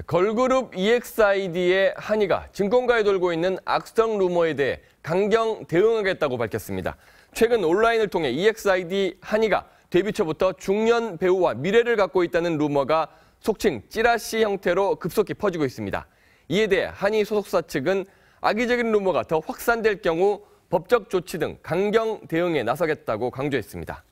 네, 걸그룹 EXID의 한이가 증권가에 돌고 있는 악성 루머에 대해 강경 대응하겠다고 밝혔습니다. 최근 온라인을 통해 EXID 한이가 데뷔 초부터 중년 배우와 미래를 갖고 있다는 루머가 속칭 찌라시 형태로 급속히 퍼지고 있습니다. 이에 대해 한이 소속사 측은 악의적인 루머가 더 확산될 경우 법적 조치 등 강경 대응에 나서겠다고 강조했습니다.